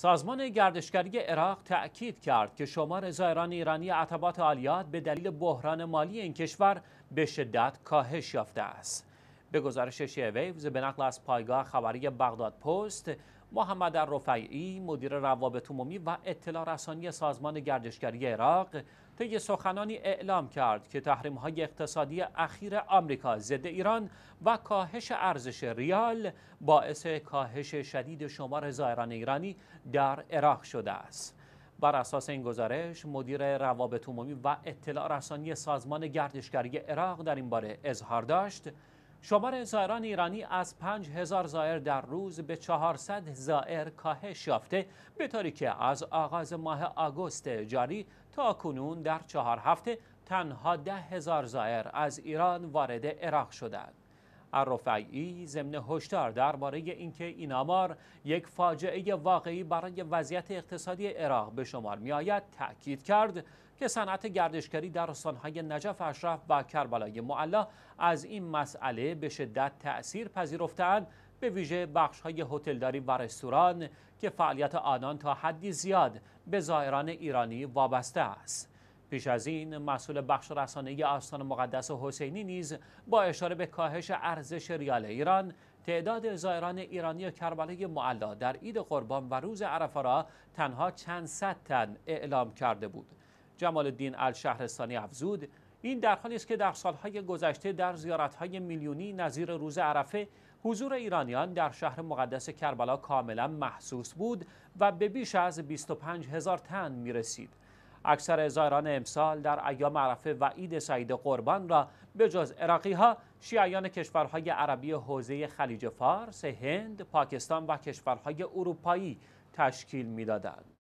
سازمان گردشگری عراق تأکید کرد که شمار زائران ایرانی عتبات عالیات به دلیل بحران مالی این کشور به شدت کاهش یافته است. به گزارش ویوز به نقل از پایگاه خبری بغداد پست محمد رفعی مدیر روابط عمومی و اطلاع رسانی سازمان گردشگری عراق طی سخنانی اعلام کرد که تحریم های اقتصادی اخیر آمریکا ضد ایران و کاهش ارزش ریال باعث کاهش شدید شمار زائران ایرانی در عراق شده است بر اساس این گزارش مدیر روابط عمومی و اطلاع رسانی سازمان گردشگری عراق در این باره اظهار داشت شمار زائران ایرانی از 5000 زائر در روز به 400 زائر کاهش یافته به طوری که از آغاز ماه آگوست جاری تا کنون در چهار هفته تنها 10000 زائر از ایران وارد عراق شدند. الرفعی ضمن هشدار درباره اینکه این آمار یک فاجعه واقعی برای وضعیت اقتصادی عراق به شمار میآید تاکید کرد که صنعت گردشگری در استانهای نجف اشرف و کربلای معلا از این مسئله به شدت تأثیر پذیرفتند به ویژه بخش های هتلداری و رستوران که فعالیت آنان تا حدی زیاد به زائران ایرانی وابسته است پیش از این مسئول بخش رسانه آستان مقدس حسینی نیز با اشاره به کاهش ارزش ریال ایران تعداد زائران ایرانی کربلای معلا در عید قربان و روز عرفه را تنها چند صد تن اعلام کرده بود جمال الدین الشهرستانی افزود این در حالی است که در سالهای گذشته در زیارتهای میلیونی نظیر روز عرفه حضور ایرانیان در شهر مقدس کربلا کاملا محسوس بود و به بیش از 25 هزار تن می رسید. اکثر زائران امسال در ایام عرفه و عید سعید قربان را به جز عراقی ها شیعیان کشورهای عربی حوزه خلیج فارس، هند، پاکستان و کشورهای اروپایی تشکیل میدادند.